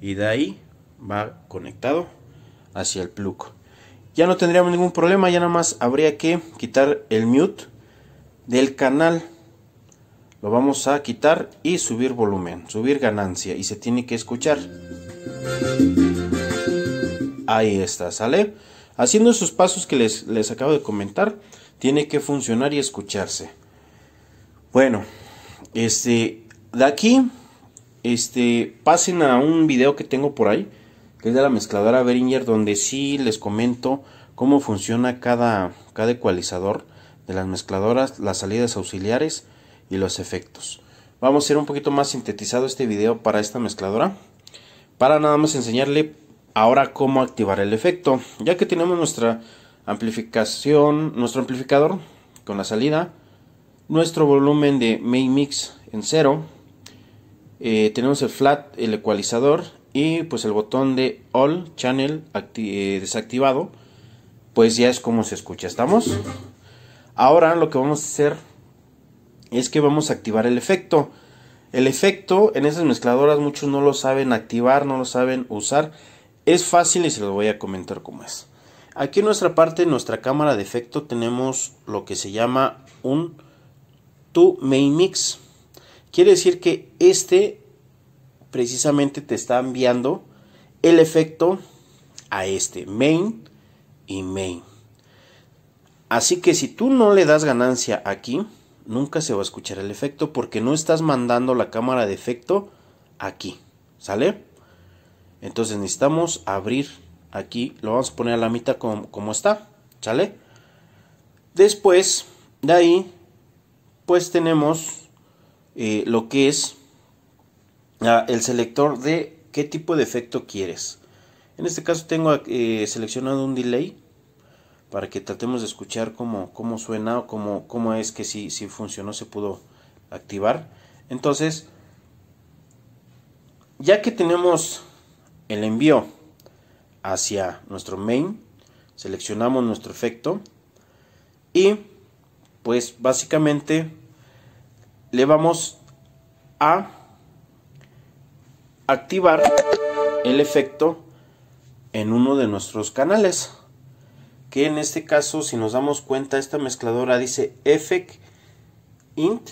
y de ahí va conectado hacia el plug. Ya no tendríamos ningún problema, ya nada más habría que quitar el mute del canal. Lo vamos a quitar y subir volumen, subir ganancia y se tiene que escuchar. Ahí está, ¿sale? Haciendo esos pasos que les, acabo de comentar, tiene que funcionar y escucharse. Bueno, este, de aquí este, pasen a un video que tengo por ahí, que es de la mezcladora Behringer, donde sí les comento cómo funciona cada, cada ecualizador de las mezcladoras, las salidas auxiliares y los efectos. Vamos a ir un poquito más sintetizado este video para esta mezcladora, para nada más enseñarle ahora cómo activar el efecto, ya que tenemos nuestra amplificación, nuestro amplificador con la salida, nuestro volumen de main mix en cero, eh, tenemos el flat, el ecualizador y pues el botón de all channel eh, desactivado, pues ya es como se escucha, ¿estamos? Ahora lo que vamos a hacer es que vamos a activar el efecto. El efecto en esas mezcladoras muchos no lo saben activar, no lo saben usar. Es fácil y se los voy a comentar cómo es. Aquí en nuestra parte, en nuestra cámara de efecto, tenemos lo que se llama un To Main Mix. Quiere decir que este precisamente te está enviando el efecto a este main y main. Así que si tú no le das ganancia aquí, nunca se va a escuchar el efecto porque no estás mandando la cámara de efecto aquí. ¿Sale? Entonces necesitamos abrir aquí. Lo vamos a poner a la mitad como, está. ¿Sale? Después de ahí, pues tenemos eh, lo que es ah, el selector de qué tipo de efecto quieres. En este caso tengo eh, seleccionado un delay para que tratemos de escuchar cómo, cómo suena o cómo, cómo es que si, si funcionó se pudo activar. Entonces, ya que tenemos el envío hacia nuestro main, seleccionamos nuestro efecto y pues básicamente le vamos a activar el efecto en uno de nuestros canales que en este caso si nos damos cuenta esta mezcladora dice effect int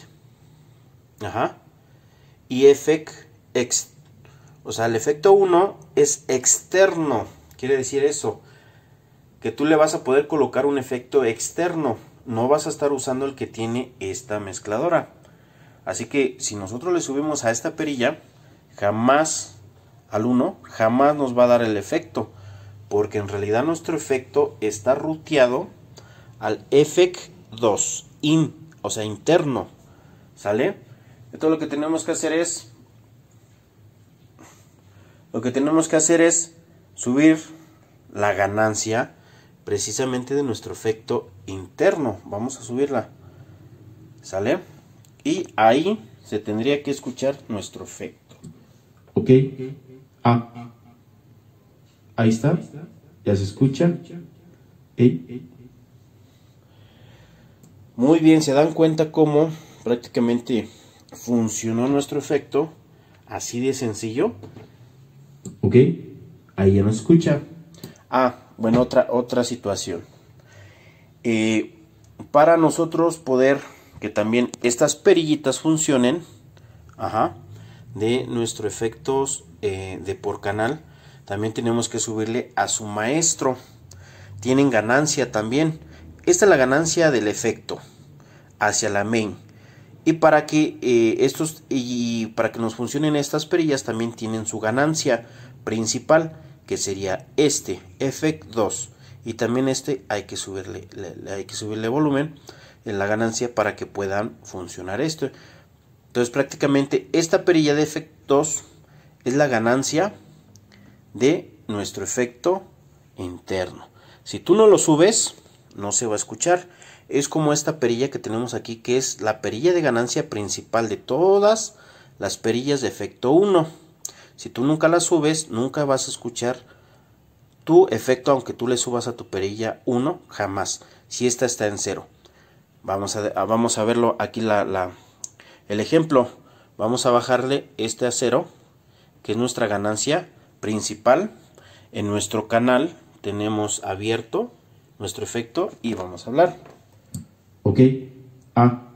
ajá, y effect ex, o sea el efecto 1 es externo quiere decir eso que tú le vas a poder colocar un efecto externo no vas a estar usando el que tiene esta mezcladora Así que si nosotros le subimos a esta perilla, jamás al 1, jamás nos va a dar el efecto. Porque en realidad nuestro efecto está ruteado al efecto 2 in, o sea, interno. ¿Sale? Entonces lo que tenemos que hacer es... Lo que tenemos que hacer es subir la ganancia precisamente de nuestro efecto interno. Vamos a subirla. ¿Sale? Y ahí se tendría que escuchar nuestro efecto. Ok. Ah. Ahí está. Ya se escucha. E. Muy bien, se dan cuenta cómo prácticamente funcionó nuestro efecto. Así de sencillo. Ok. Ahí ya no escucha. Ah, bueno, otra, otra situación. Eh, para nosotros poder que también estas perillitas funcionen ajá, de nuestro efectos eh, de por canal. También tenemos que subirle a su maestro. Tienen ganancia también. Esta es la ganancia del efecto hacia la main. Y para que eh, estos y para que nos funcionen estas perillas también tienen su ganancia principal que sería este efecto 2 y también este hay que subirle hay que subirle volumen en la ganancia para que puedan funcionar esto. Entonces prácticamente esta perilla de efectos es la ganancia de nuestro efecto interno. Si tú no lo subes, no se va a escuchar. Es como esta perilla que tenemos aquí, que es la perilla de ganancia principal de todas las perillas de efecto 1. Si tú nunca la subes, nunca vas a escuchar tu efecto, aunque tú le subas a tu perilla 1, jamás. Si esta está en 0. Vamos a, ah, vamos a verlo aquí la, el ejemplo. Vamos a bajarle este acero que es nuestra ganancia principal. En nuestro canal tenemos abierto nuestro efecto y vamos a hablar. Ok. Ah.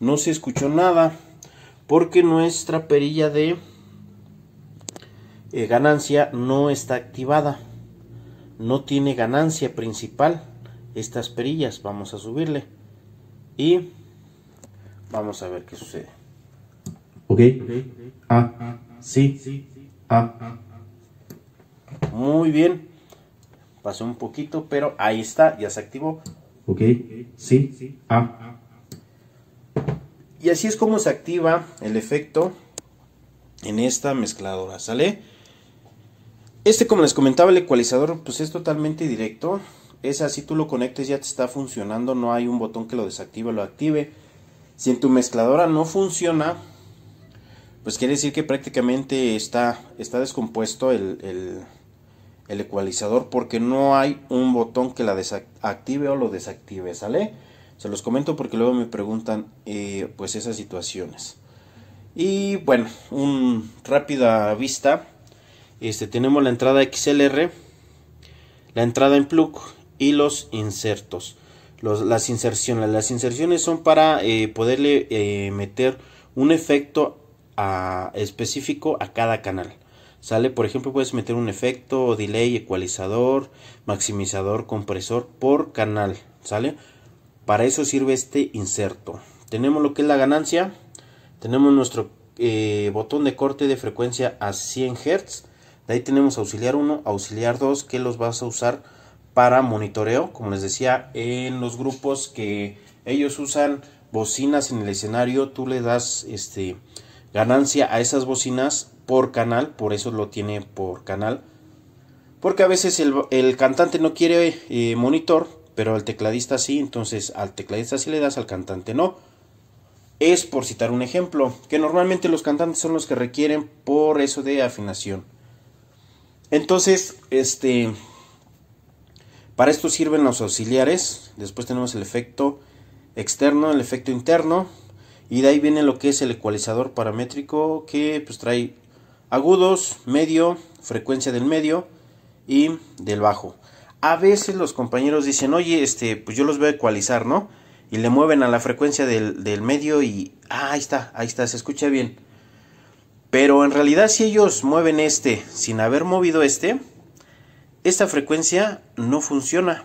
No se escuchó nada porque nuestra perilla de eh, ganancia no está activada. No tiene ganancia principal estas perillas. Vamos a subirle. Y vamos a ver qué sucede. Ok. Ah, ah, sí. Ah, ah. ah. Muy bien. Pasó un poquito, pero ahí está, ya se activó. Ok. Sí. Ah. Y así es como se activa el efecto en esta mezcladora, ¿sale? Este, como les comentaba, el ecualizador, pues es totalmente directo. Esa, así tú lo conectes, ya te está funcionando, no hay un botón que lo desactive o lo active. Si en tu mezcladora no funciona, pues quiere decir que prácticamente está, está descompuesto el, ecualizador porque no hay un botón que la desactive o lo desactive, ¿sale? Se los comento porque luego me preguntan eh, pues esas situaciones. Y bueno, un rápida vista. Este, tenemos la entrada XLR, la entrada en plug, y los insertos. las inserciones. Las inserciones son para eh, poderle eh, meter un efecto específico a cada canal. Sale, por ejemplo, puedes meter un efecto, delay, ecualizador, maximizador, compresor por canal. Sale, para eso sirve este inserto. Tenemos lo que es la ganancia. Tenemos nuestro eh, botón de corte de frecuencia a 100 Hz. De ahí tenemos auxiliar 1, auxiliar 2, que los vas a usar para monitoreo, como les decía, en los grupos que ellos usan bocinas en el escenario, tú le das este ganancia a esas bocinas por canal, por eso lo tiene por canal. Porque a veces el, cantante no quiere eh, monitor, pero al tecladista sí, entonces al tecladista sí le das, al cantante no. Es por citar un ejemplo, que normalmente los cantantes son los que requieren por eso de afinación. Entonces, este, para esto sirven los auxiliares. Después tenemos el efecto externo, el efecto interno. Y de ahí viene lo que es el ecualizador paramétrico que pues trae agudos, medio, frecuencia del medio y del bajo. A veces los compañeros dicen, oye, este, pues yo los voy a ecualizar, ¿no? Y le mueven a la frecuencia del, medio y ah, ahí está, ahí está, se escucha bien. Pero en realidad si ellos mueven este sin haber movido este, esta frecuencia no funciona.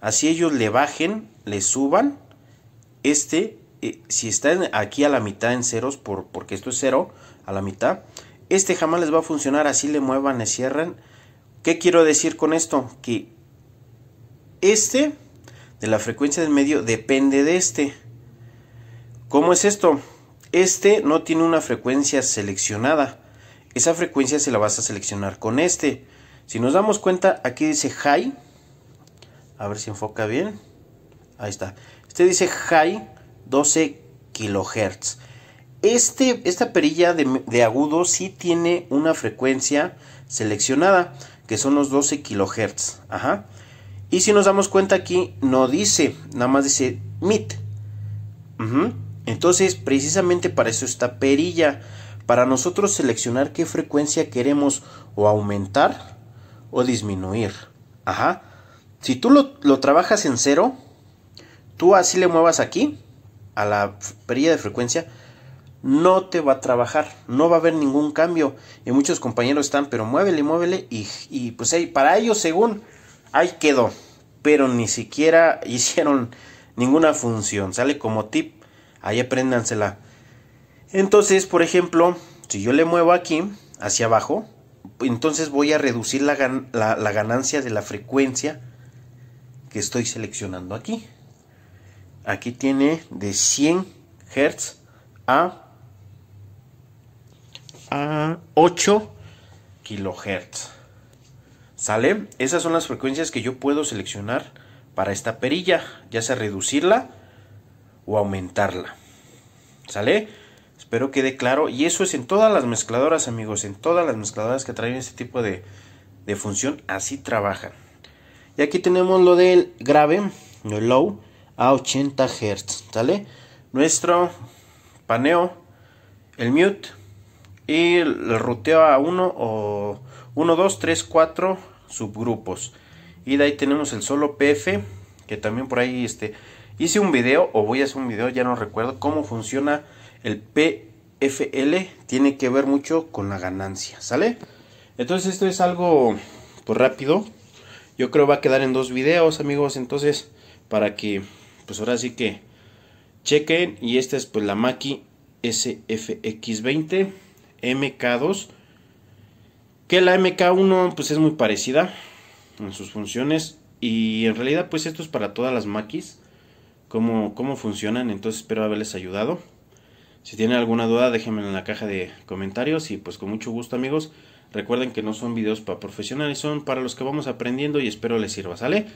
Así ellos le bajen, le suban. Este, eh, si está aquí a la mitad en ceros, por, porque esto es cero, a la mitad, este jamás les va a funcionar. Así le muevan, le cierran. ¿Qué quiero decir con esto? Que este de la frecuencia del medio depende de este. ¿Cómo es esto? Este no tiene una frecuencia seleccionada. Esa frecuencia se la vas a seleccionar con este. Si nos damos cuenta, aquí dice high. A ver si enfoca bien. Ahí está. Este dice high 12 kilohertz. Este, esta perilla de, agudo sí tiene una frecuencia seleccionada, que son los 12 kilohertz. Ajá. Y si nos damos cuenta aquí, no dice, nada más dice mid Entonces, precisamente para eso esta perilla. Para nosotros seleccionar qué frecuencia queremos o aumentar o disminuir. Ajá. Si tú lo, trabajas en cero, tú así le muevas aquí, a la perilla de frecuencia, no te va a trabajar, no va a haber ningún cambio. Y muchos compañeros están, pero muévele, muévele, y, y pues ahí, para ellos, según, ahí quedó. Pero ni siquiera hicieron ninguna función, sale como tip, ahí apréndansela. Entonces, por ejemplo, si yo le muevo aquí, hacia abajo, entonces voy a reducir la, ganancia de la frecuencia que estoy seleccionando aquí. Aquí tiene de 100 Hz a, a 8 kilohertz. ¿Sale? Esas son las frecuencias que yo puedo seleccionar para esta perilla, ya sea reducirla o aumentarla. ¿Sale? Espero quede claro. Y eso es en todas las mezcladoras, amigos. En todas las mezcladoras que traen este tipo de, de función, así trabajan. Y aquí tenemos lo del grave, lo low, a 80 Hz. ¿Sale? Nuestro paneo, el mute y el ruteo a uno o 1, 2, 3, 4 subgrupos. Y de ahí tenemos el solo PF, que también por ahí este, hice un video o voy a hacer un video, ya no recuerdo cómo funciona el PFL tiene que ver mucho con la ganancia, ¿sale? Entonces esto es algo pues, rápido. Yo creo va a quedar en dos videos, amigos. Entonces, para que, pues ahora sí que chequen. Y esta es pues la Maki SFX20 MK2. Que la MK1 pues es muy parecida en sus funciones. Y en realidad pues esto es para todas las Makis. Cómo, cómo funcionan. Entonces espero haberles ayudado. Si tienen alguna duda, déjenmela en la caja de comentarios y pues con mucho gusto amigos, recuerden que no son videos para profesionales, son para los que vamos aprendiendo y espero les sirva, ¿sale?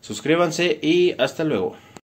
Suscríbanse y hasta luego.